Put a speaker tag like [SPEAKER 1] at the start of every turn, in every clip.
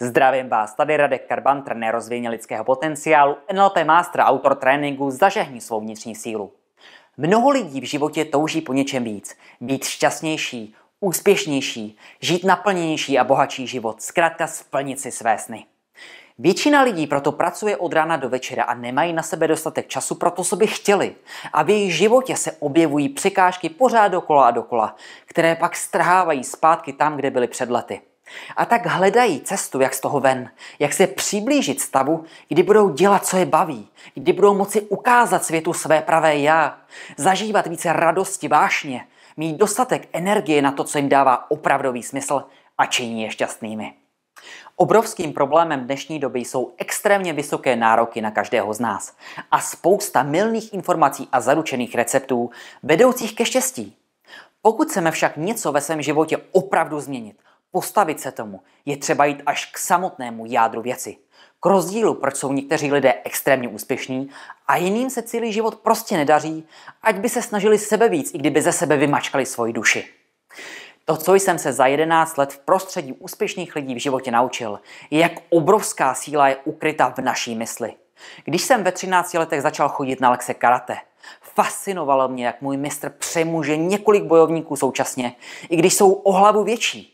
[SPEAKER 1] Zdravím vás, tady Radek Karban, trenér rozvíjení lidského potenciálu, NLP master, autor tréninku Zažehni svou vnitřní sílu. Mnoho lidí v životě touží po něčem víc. Být šťastnější, úspěšnější, žít naplněnější a bohatší život, zkrátka splnit si své sny. Většina lidí proto pracuje od rána do večera a nemají na sebe dostatek času, proto co by chtěli. A v jejich životě se objevují překážky pořád dokola a dokola, které pak strhávají zpátky tam, kde byly před lety. A tak hledají cestu, jak z toho ven, jak se přiblížit stavu, kdy budou dělat, co je baví, kdy budou moci ukázat světu své pravé já, zažívat více radosti, vášně, mít dostatek energie na to, co jim dává opravdový smysl a činí je šťastnými. Obrovským problémem dnešní doby jsou extrémně vysoké nároky na každého z nás a spousta milných informací a zaručených receptů vedoucích ke štěstí. Pokud chceme však něco ve svém životě opravdu změnit, Postavit se tomu je třeba jít až k samotnému jádru věci. K rozdílu, proč jsou někteří lidé extrémně úspěšní a jiným se celý život prostě nedaří, ať by se snažili sebe víc, i kdyby ze sebe vymačkali svoji duši. To, co jsem se za 11 let v prostředí úspěšných lidí v životě naučil, je, jak obrovská síla je ukryta v naší mysli. Když jsem ve 13 letech začal chodit na lekce karate, fascinovalo mě, jak můj mistr přemůže několik bojovníků současně, i když jsou o hlavu větší.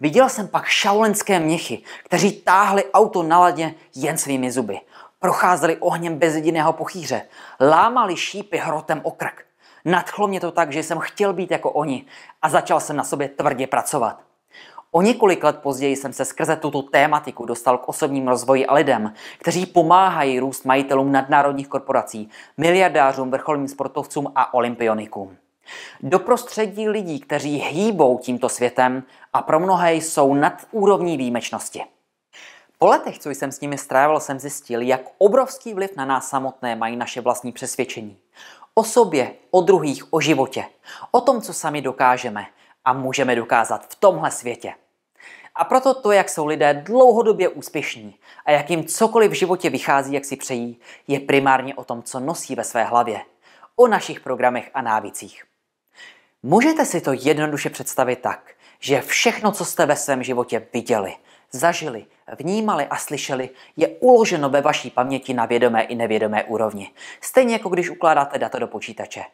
[SPEAKER 1] Viděl jsem pak šaulenské měchy, kteří táhli auto na ladě jen svými zuby. Procházeli ohněm bez jediného pochýře. Lámali šípy hrotem o krk. Nadchlo mě to tak, že jsem chtěl být jako oni a začal jsem na sobě tvrdě pracovat. O několik let později jsem se skrze tuto tématiku dostal k osobním rozvoji a lidem, kteří pomáhají růst majitelům nadnárodních korporací, miliardářům, vrcholným sportovcům a olympionikům. Do prostředí lidí, kteří hýbou tímto světem a pro mnohé jsou nad úrovní výjimečnosti. Po letech, co jsem s nimi strávil, jsem zjistil, jak obrovský vliv na nás samotné mají naše vlastní přesvědčení. O sobě, o druhých, o životě, o tom, co sami dokážeme a můžeme dokázat v tomhle světě. A proto to, jak jsou lidé dlouhodobě úspěšní a jak jim cokoliv v životě vychází, jak si přejí, je primárně o tom, co nosí ve své hlavě, o našich programech a návicích. Můžete si to jednoduše představit tak, že všechno, co jste ve svém životě viděli, zažili, vnímali a slyšeli, je uloženo ve vaší paměti na vědomé i nevědomé úrovni. Stejně jako když ukládáte data do počítače.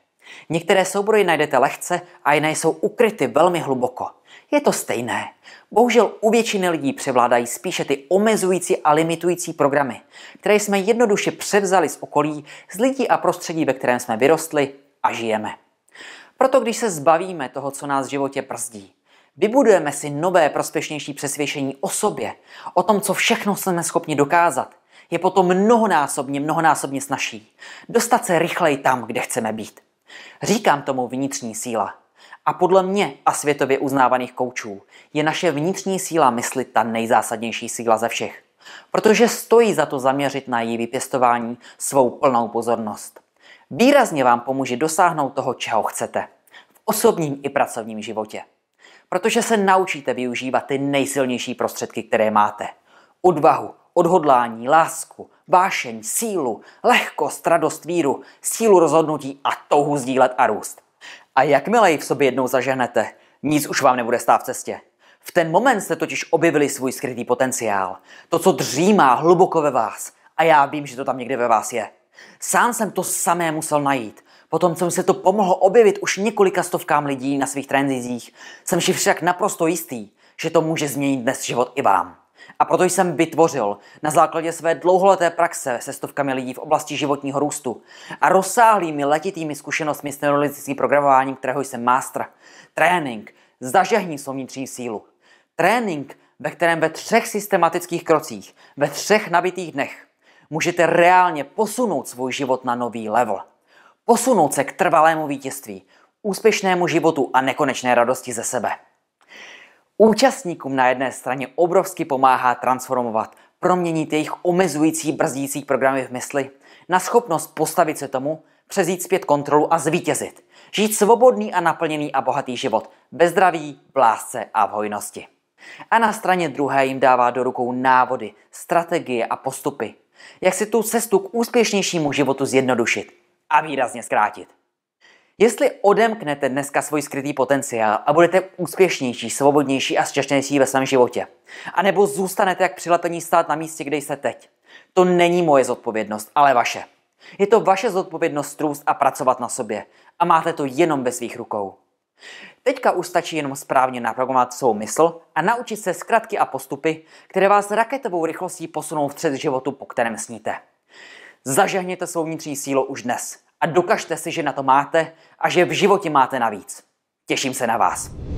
[SPEAKER 1] Některé soubory najdete lehce a jiné jsou ukryty velmi hluboko. Je to stejné. Bohužel u většiny lidí převládají spíše ty omezující a limitující programy, které jsme jednoduše převzali z okolí, z lidí a prostředí, ve kterém jsme vyrostli a žijeme. Proto když se zbavíme toho, co nás v životě brzdí, vybudujeme si nové prospěšnější přesvědčení o sobě, o tom, co všechno jsme schopni dokázat, je potom mnohonásobně, mnohonásobně snažší dostat se rychleji tam, kde chceme být. Říkám tomu vnitřní síla. A podle mě a světově uznávaných koučů je naše vnitřní síla mysli ta nejzásadnější síla ze všech. Protože stojí za to zaměřit na její vypěstování svou plnou pozornost výrazně vám pomůže dosáhnout toho, čeho chcete v osobním i pracovním životě. Protože se naučíte využívat ty nejsilnější prostředky, které máte. Odvahu, odhodlání, lásku, vášeň, sílu, lehkost, radost, víru, sílu rozhodnutí a touhu sdílet a růst. A jakmile ji v sobě jednou zaženete, nic už vám nebude stát v cestě. V ten moment jste totiž objevili svůj skrytý potenciál. To, co dřímá hluboko ve vás. A já vím, že to tam někde ve vás je. Sám jsem to samé musel najít. Potom, co mi se to pomohlo objevit už několika stovkám lidí na svých tranzizích, jsem si však naprosto jistý, že to může změnit dnes život i vám. A proto jsem vytvořil na základě své dlouholeté praxe se stovkami lidí v oblasti životního růstu a rozsáhlými letitými zkušenostmi s neurologickým programováním, kterého jsem mástr, trénink, zažehní svou vnitřní sílu. Trénink, ve kterém ve třech systematických krocích, ve třech nabitých dnech můžete reálně posunout svůj život na nový level. Posunout se k trvalému vítězství, úspěšnému životu a nekonečné radosti ze sebe. Účastníkům na jedné straně obrovsky pomáhá transformovat, proměnit jejich omezující brzdící programy v mysli na schopnost postavit se tomu, přezít zpět kontrolu a zvítězit. Žít svobodný a naplněný a bohatý život ve zdraví, v lásce a v hojnosti. A na straně druhé jim dává do rukou návody, strategie a postupy, jak si tu cestu k úspěšnějšímu životu zjednodušit a výrazně zkrátit. Jestli odemknete dneska svůj skrytý potenciál a budete úspěšnější, svobodnější a šťastnější ve svém životě, anebo zůstanete jak přilepení stát na místě, kde jste teď, to není moje zodpovědnost, ale vaše. Je to vaše zodpovědnost růst a pracovat na sobě a máte to jenom ve svých rukou. Teďka už stačí jenom správně naprogramovat svou mysl a naučit se zkratky a postupy, které vás raketovou rychlostí posunou v střed životu, po kterém sníte. Zažehněte svou vnitřní sílu už dnes a dokažte si, že na to máte a že v životě máte navíc. Těším se na vás.